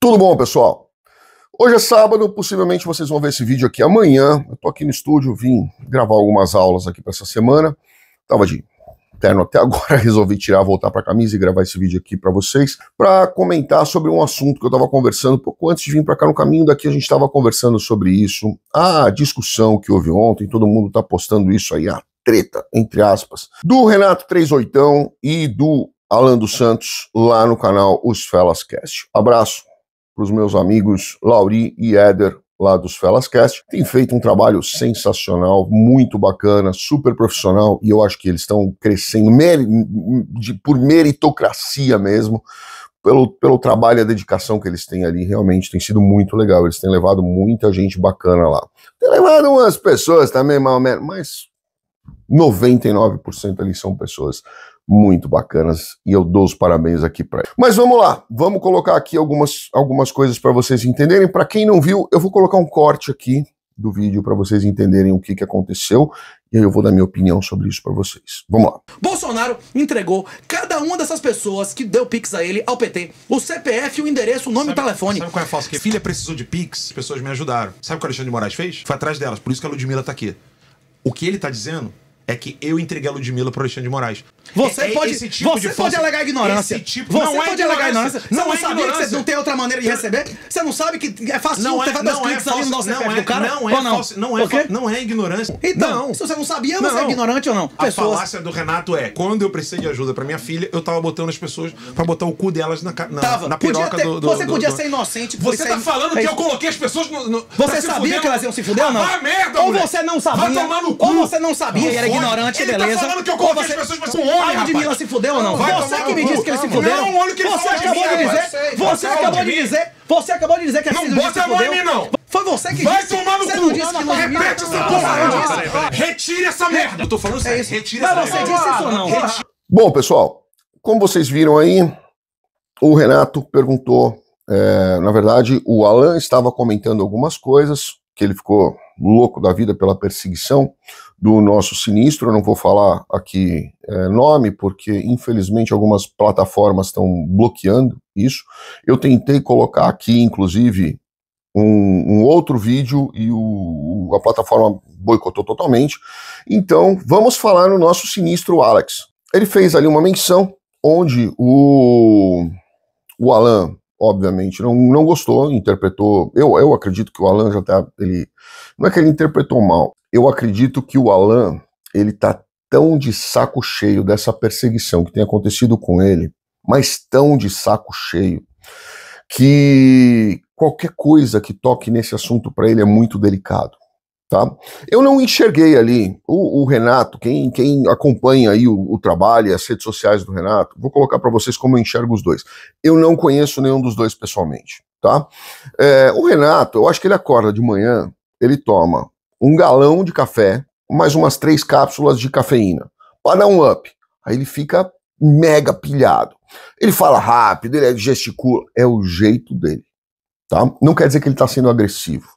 Tudo bom, pessoal? Hoje é sábado, possivelmente vocês vão ver esse vídeo aqui amanhã. Eu tô aqui no estúdio, vim gravar algumas aulas aqui para essa semana. Tava de terno até agora, resolvi tirar, voltar para camisa e gravar esse vídeo aqui para vocês, para comentar sobre um assunto que eu estava conversando um pouco antes de vir para cá no caminho daqui, a gente estava conversando sobre isso, a discussão que houve ontem, todo mundo está postando isso aí, a treta, entre aspas, do Renato Trezoitão e do Alan dos Santos, lá no canal Os Felas Cast. Abraço para os meus amigos Lauri e Éder, lá dos Cast. Tem feito um trabalho sensacional, muito bacana, super profissional, e eu acho que eles estão crescendo mer de, por meritocracia mesmo, pelo, pelo trabalho e a dedicação que eles têm ali, realmente tem sido muito legal. Eles têm levado muita gente bacana lá. Tem levado umas pessoas também, mal menos, mas 99% ali são pessoas muito bacanas e eu dou os parabéns aqui para ele. Mas vamos lá, vamos colocar aqui algumas, algumas coisas para vocês entenderem. Para quem não viu, eu vou colocar um corte aqui do vídeo para vocês entenderem o que, que aconteceu e aí eu vou dar minha opinião sobre isso para vocês. Vamos lá. Bolsonaro entregou cada uma dessas pessoas que deu Pix a ele ao PT. O CPF, o endereço, o nome sabe, e o telefone. Sabe qual é a falsa? Que é? filha precisou de Pix, pessoas me ajudaram. Sabe o que o Alexandre de Moraes fez? Foi atrás delas, por isso que a Ludmilla tá aqui. O que ele tá dizendo é que eu entreguei a Ludmilla pro Alexandre de Moraes. Você é, é pode, tipo você pode alegar ignorância. Tipo, você não é pode alegar ignorância. Não, não é sabia ignorância. que você não tem outra maneira de receber? Você não sabe que é fácil não é, ter dois é cliques ali no nosso não é- do cara? Não é, não? Falso, não, é não é ignorância. Então, se você não sabia, você é ignorante ou não? A pessoas... falácia do Renato é, quando eu precisei de ajuda pra minha filha, eu tava botando as pessoas pra botar o cu delas na, na, tava. na piroca ter, do, do, Você podia do, ser inocente. Você tá falando que eu coloquei as pessoas no... Você sabia que elas iam se fuder ou ah, não? Ah, merda, Ou você não sabia. Ou você não sabia e era ignorante, tá beleza. Você tá falando que eu coloquei as pessoas pra se homem, a Ludmilla se fudeu ou não? Você que me disse que ele se fudeu. Não, é olha que ele Você acabou de dizer. Você acabou de dizer. Você acabou de dizer que a Cida Não bota a mão em mim, não. Foi você que Vai disse. Vai tomar no cu. Não, não, Repete essa porra. Retire essa merda. Eu tô falando é sério. Retire essa merda. Mas você disse isso ou não? Bom, pessoal, como vocês viram aí, o Renato perguntou. É, na verdade, o Alan estava comentando algumas coisas que ele ficou louco da vida pela perseguição do nosso sinistro. Eu não vou falar aqui é, nome, porque infelizmente algumas plataformas estão bloqueando isso. Eu tentei colocar aqui, inclusive, um, um outro vídeo e o, a plataforma boicotou totalmente. Então, vamos falar no nosso sinistro Alex. Ele fez ali uma menção onde o, o Alan obviamente, não, não gostou, interpretou. Eu, eu acredito que o Alan já tá. Ele, não é que ele interpretou mal. Eu acredito que o Alan ele tá tão de saco cheio dessa perseguição que tem acontecido com ele, mas tão de saco cheio que qualquer coisa que toque nesse assunto para ele é muito delicado. Tá? Eu não enxerguei ali o, o Renato, quem, quem acompanha aí o, o, trabalho, as redes sociais do Renato, vou colocar para vocês como eu enxergo os dois. Eu não conheço nenhum dos dois pessoalmente. tá? É, o Renato, eu acho que ele acorda de manhã, ele toma um galão de café, mais umas três cápsulas de cafeína, para dar um up. Aí ele fica mega pilhado. Ele fala rápido, ele gesticula, é o jeito dele. Tá? Não quer dizer que ele está sendo agressivo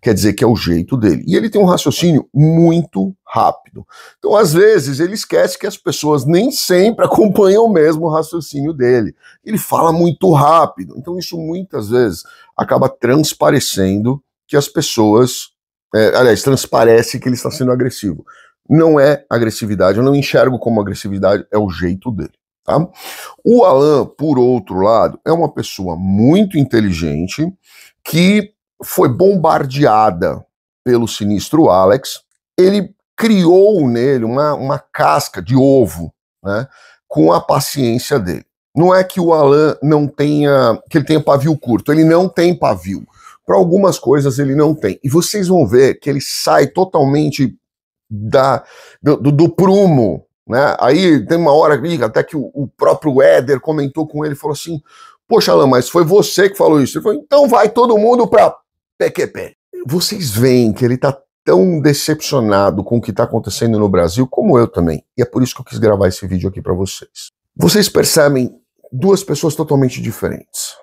Quer dizer que é o jeito dele. E ele tem um raciocínio muito rápido. Então, às vezes, ele esquece que as pessoas nem sempre acompanham o mesmo raciocínio dele. Ele fala muito rápido. Então, isso muitas vezes acaba transparecendo que as pessoas. É, aliás, transparece que ele está sendo agressivo. Não é agressividade, eu não enxergo como agressividade, é o jeito dele. Tá? O Alan, por outro lado, é uma pessoa muito inteligente que foi bombardeada pelo sinistro Alex, ele criou nele uma, uma casca de ovo, né, com a paciência dele. Não é que o Alan não tenha, que ele tenha pavio curto, ele não tem pavio. Para algumas coisas ele não tem. E vocês vão ver que ele sai totalmente da, do, do prumo, né? Aí tem uma hora até que o, o próprio Éder comentou com ele, falou assim: Poxa, Alan, mas foi você que falou isso. Ele falou, então vai todo mundo para PQP. É vocês veem que ele está tão decepcionado com o que está acontecendo no Brasil, como eu também. E é por isso que eu quis gravar esse vídeo aqui para vocês. Vocês percebem duas pessoas totalmente diferentes.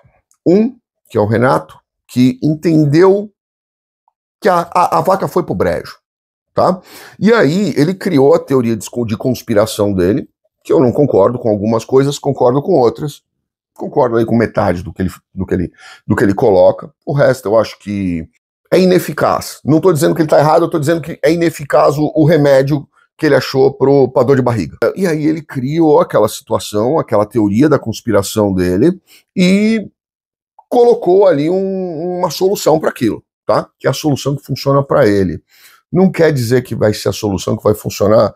Um, que é o Renato, que entendeu que a, a, a vaca foi pro brejo, tá? E aí ele criou a teoria de, de conspiração dele, que eu não concordo com algumas coisas, concordo com outras, concordo aí com metade do que ele, do que ele, do que ele coloca. O resto eu acho que é ineficaz. Não estou dizendo que ele está errado, eu estou dizendo que é ineficaz o, o remédio que ele achou para pra dor de barriga. E aí ele criou aquela situação, aquela teoria da conspiração dele e colocou ali um, uma solução para aquilo, tá? Que é a solução que funciona para ele. Não quer dizer que vai ser a solução que vai funcionar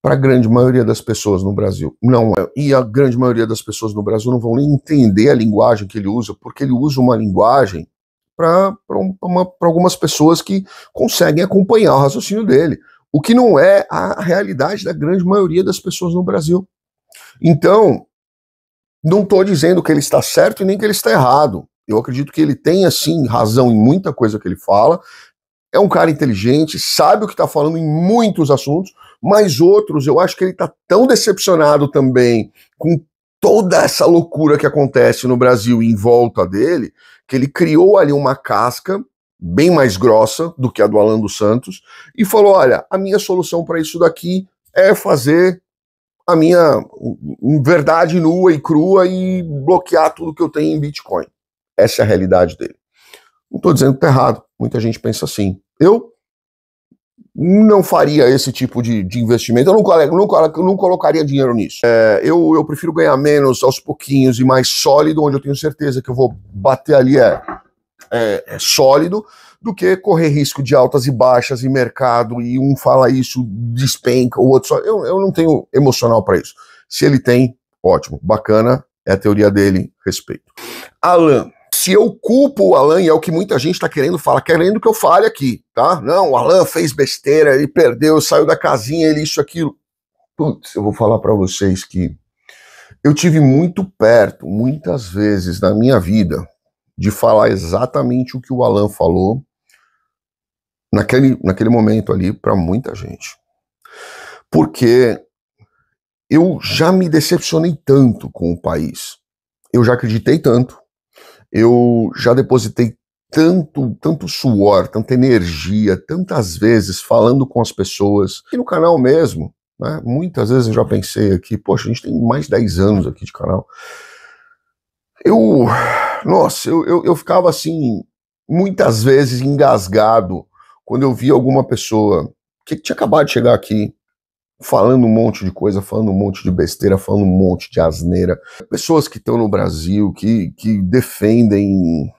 para a grande maioria das pessoas no Brasil. Não é. E a grande maioria das pessoas no Brasil não vão nem entender a linguagem que ele usa, porque ele usa uma linguagem para algumas pessoas que conseguem acompanhar o raciocínio dele, o que não é a realidade da grande maioria das pessoas no Brasil. Então, não estou dizendo que ele está certo e nem que ele está errado. Eu acredito que ele tem, assim, razão em muita coisa que ele fala. É um cara inteligente, sabe o que está falando em muitos assuntos, mas outros, eu acho que ele está tão decepcionado também com toda essa loucura que acontece no Brasil em volta dele, que ele criou ali uma casca bem mais grossa do que a do Alan dos Santos e falou: olha, a minha solução para isso daqui é fazer a minha verdade nua e crua e bloquear tudo que eu tenho em Bitcoin. Essa é a realidade dele. Não estou dizendo que está errado. Muita gente pensa assim. Eu não faria esse tipo de, de investimento. Eu não, não, não colocaria dinheiro nisso. É, eu, eu prefiro ganhar menos aos pouquinhos e mais sólido, onde eu tenho certeza que eu vou bater ali é, é, é sólido, do que correr risco de altas e baixas e mercado e um fala isso, despenca, o outro só. Eu, eu não tenho emocional para isso. Se ele tem, ótimo, bacana, é a teoria dele, respeito. Alan, se eu culpo o Alan, e é o que muita gente está querendo falar, querendo que eu fale aqui, tá? Não, o Alan fez besteira, ele perdeu, saiu da casinha, ele isso, aquilo. Putz, eu vou falar para vocês que eu tive muito perto, muitas vezes na minha vida, de falar exatamente o que o Alan falou naquele, naquele momento ali para muita gente. Porque eu já me decepcionei tanto com o país, eu já acreditei tanto, eu já depositei tanto, tanto suor, tanta energia, tantas vezes falando com as pessoas, e no canal mesmo, né? Muitas vezes eu já pensei aqui, poxa, a gente tem mais de 10 anos aqui de canal. Eu, nossa, eu, eu, eu ficava assim, muitas vezes engasgado quando eu via alguma pessoa que tinha acabado de chegar aqui, falando um monte de coisa, falando um monte de besteira, falando um monte de asneira. Pessoas que estão no Brasil, que, que defendem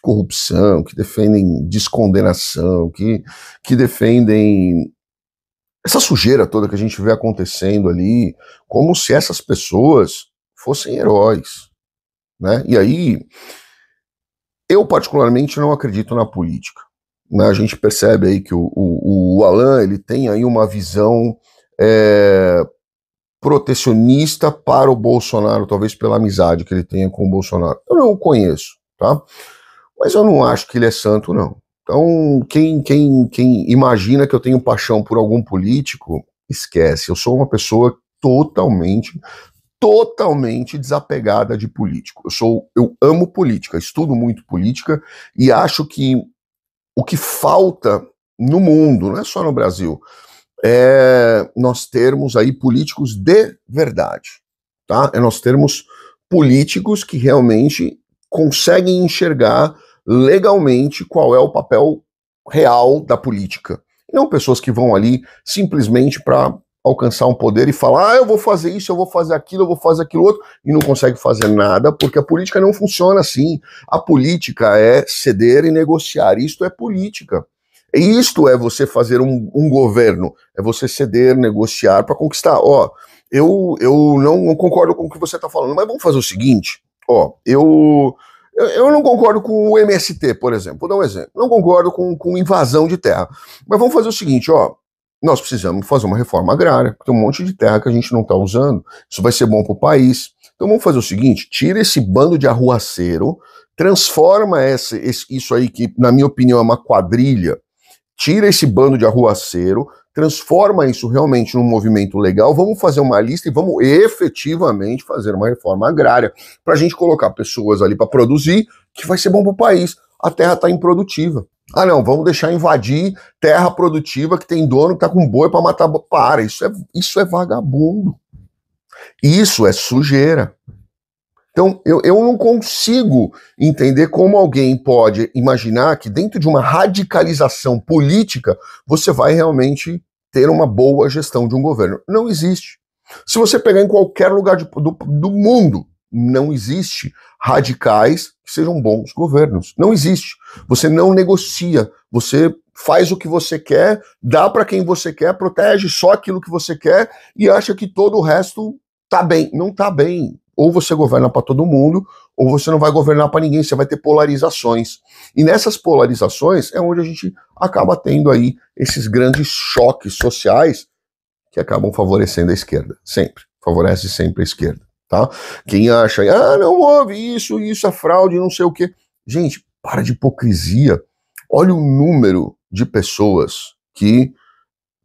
corrupção, que defendem descondenação, que, que defendem essa sujeira toda que a gente vê acontecendo ali, como se essas pessoas fossem heróis. Né? E aí, eu particularmente não acredito na política. Né? A gente percebe aí que o, o, o Alan ele tem aí uma visão é, protecionista para o Bolsonaro, talvez pela amizade que ele tenha com o Bolsonaro. Eu não o conheço, tá? Mas eu não acho que ele é santo, não. Então, quem, quem, quem imagina que eu tenho paixão por algum político, esquece. Eu sou uma pessoa totalmente, totalmente desapegada de político. Eu sou, eu amo política, estudo muito política e acho que o que falta no mundo, não é só no Brasil, é nós termos aí políticos de verdade, tá? É nós termos políticos que realmente conseguem enxergar legalmente qual é o papel real da política. Não pessoas que vão ali simplesmente para alcançar um poder e falar, ah, eu vou fazer isso, eu vou fazer aquilo, eu vou fazer aquilo outro, e não consegue fazer nada, porque a política não funciona assim. A política é ceder e negociar, isto é política. E isto é você fazer um, um governo, é você ceder, negociar para conquistar. Ó, eu, eu não concordo com o que você está falando, mas vamos fazer o seguinte: ó, eu, eu não concordo com o MST, por exemplo, vou dar um exemplo. Não concordo com, com invasão de terra. Mas vamos fazer o seguinte: ó, nós precisamos fazer uma reforma agrária, tem um monte de terra que a gente não está usando, isso vai ser bom para o país. Então vamos fazer o seguinte: tira esse bando de arruaceiro, transforma essa, esse, isso aí, que na minha opinião é uma quadrilha, tira esse bando de arruaceiro, transforma isso realmente num movimento legal, vamos fazer uma lista e vamos efetivamente fazer uma reforma agrária para a gente colocar pessoas ali para produzir, que vai ser bom para o país. A terra está improdutiva. Ah, não, vamos deixar invadir terra produtiva que tem dono que está com boi para matar. Para, isso é, isso é vagabundo. Isso é sujeira. Então, eu, eu não consigo entender como alguém pode imaginar que dentro de uma radicalização política você vai realmente ter uma boa gestão de um governo. Não existe. Se você pegar em qualquer lugar de, do, do mundo, não existe radicais que sejam bons governos. Não existe. Você não negocia, você faz o que você quer, dá para quem você quer, protege só aquilo que você quer e acha que todo o resto tá bem. Não tá bem ou você governa para todo mundo, ou você não vai governar para ninguém, você vai ter polarizações. E nessas polarizações é onde a gente acaba tendo aí esses grandes choques sociais que acabam favorecendo a esquerda, sempre. Favorece sempre a esquerda, tá? Quem acha, ah, não houve isso, isso é fraude, não sei o quê. Gente, para de hipocrisia. Olha o número de pessoas que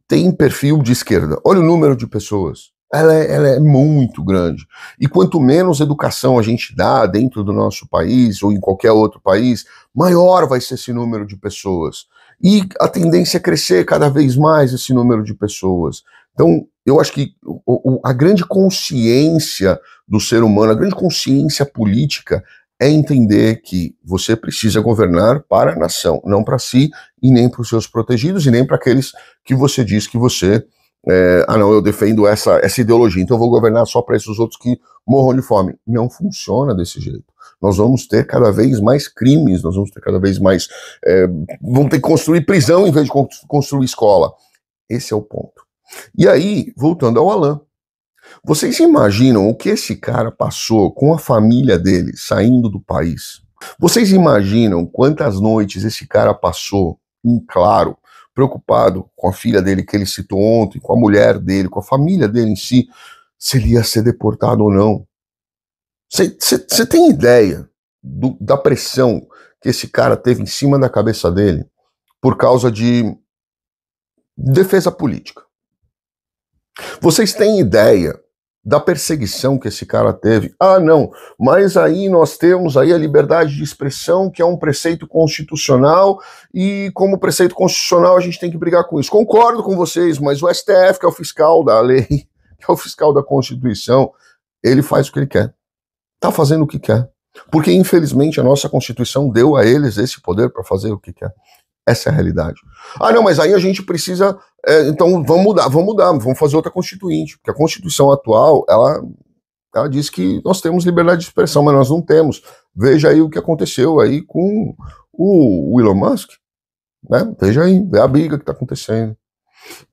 tem perfil de esquerda. Olha o número de pessoas ela é, ela é, muito grande. E quanto menos educação a gente dá dentro do nosso país ou em qualquer outro país, maior vai ser esse número de pessoas. E a tendência é crescer cada vez mais esse número de pessoas. Então, eu acho que a grande consciência do ser humano, a grande consciência política, é entender que você precisa governar para a nação, não para si e nem para os seus protegidos e nem para aqueles que você diz que você é, ah não, eu defendo essa, essa ideologia, então eu vou governar só para esses outros que morram de fome. Não funciona desse jeito. Nós vamos ter cada vez mais crimes, nós vamos ter cada vez mais. É, vamos ter que construir prisão em vez de construir escola. Esse é o ponto. E aí, voltando ao Alain. Vocês imaginam o que esse cara passou com a família dele saindo do país? Vocês imaginam quantas noites esse cara passou em claro, preocupado com a filha dele que ele citou ontem, com a mulher dele, com a família dele em si, se ele ia ser deportado ou não. Você tem ideia do, da pressão que esse cara teve em cima da cabeça dele por causa de defesa política? Vocês têm ideia da perseguição que esse cara teve. Ah, não, mas aí nós temos aí a liberdade de expressão, que é um preceito constitucional, e como preceito constitucional a gente tem que brigar com isso. Concordo com vocês, mas o STF, que é o fiscal da lei, que é o fiscal da Constituição, ele faz o que ele quer. Tá fazendo o que quer. Porque infelizmente a nossa Constituição deu a eles esse poder para fazer o que quer. Essa é a realidade. Ah, não, mas aí a gente precisa. É, então vamos mudar, vamos mudar, vamos fazer outra constituinte, porque a Constituição atual, ela, ela diz que nós temos liberdade de expressão, mas nós não temos. Veja aí o que aconteceu aí com o, o Elon Musk. Né? Veja aí, vê a briga que está acontecendo.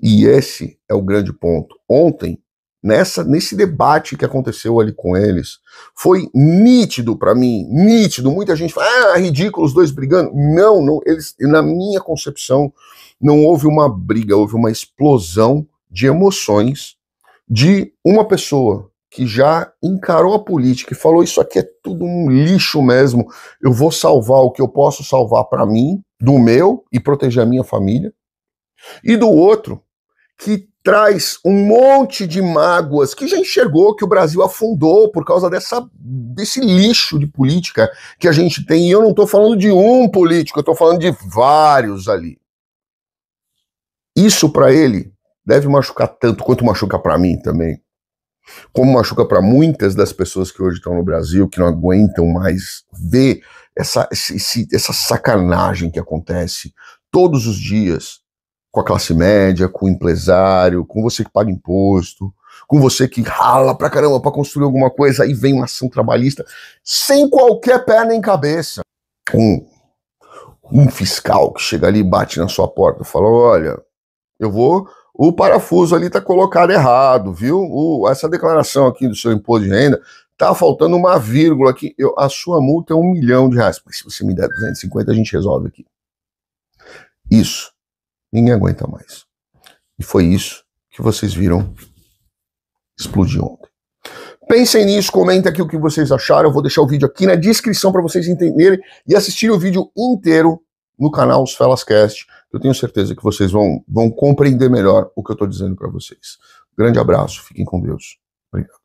E esse é o grande ponto. Ontem, nessa nesse debate que aconteceu ali com eles, foi nítido para mim, nítido. Muita gente fala, ah, é ridículo, os dois brigando. Não, não, eles, na minha concepção, não houve uma briga, houve uma explosão de emoções de uma pessoa que já encarou a política e falou isso aqui é tudo um lixo mesmo. Eu vou salvar o que eu posso salvar para mim, do meu e proteger a minha família. E do outro que traz um monte de mágoas que já enxergou que o Brasil afundou por causa dessa, desse lixo de política que a gente tem. E eu não estou falando de um político, eu estou falando de vários ali. Isso para ele deve machucar tanto quanto machuca para mim também. Como machuca para muitas das pessoas que hoje estão no Brasil, que não aguentam mais ver essa, esse, essa sacanagem que acontece todos os dias com a classe média, com o empresário, com você que paga imposto, com você que rala pra caramba para construir alguma coisa, aí vem uma ação trabalhista sem qualquer pé em cabeça. Um, um fiscal que chega ali e bate na sua porta, fala: "Olha, eu vou, o parafuso ali tá colocado errado, viu? O, essa declaração aqui do seu imposto de renda tá faltando uma vírgula aqui. Eu, a sua multa é um milhão de reais. Mas se você me der 250, a gente resolve aqui. Isso Ninguém aguenta mais. E foi isso que vocês viram explodir ontem. Pensem nisso, comentem aqui o que vocês acharam. Eu vou deixar o vídeo aqui na descrição para vocês entenderem e assistirem o vídeo inteiro no canal Os Felascast. Eu tenho certeza que vocês vão, vão compreender melhor o que eu estou dizendo para vocês. Grande abraço, fiquem com Deus. Obrigado.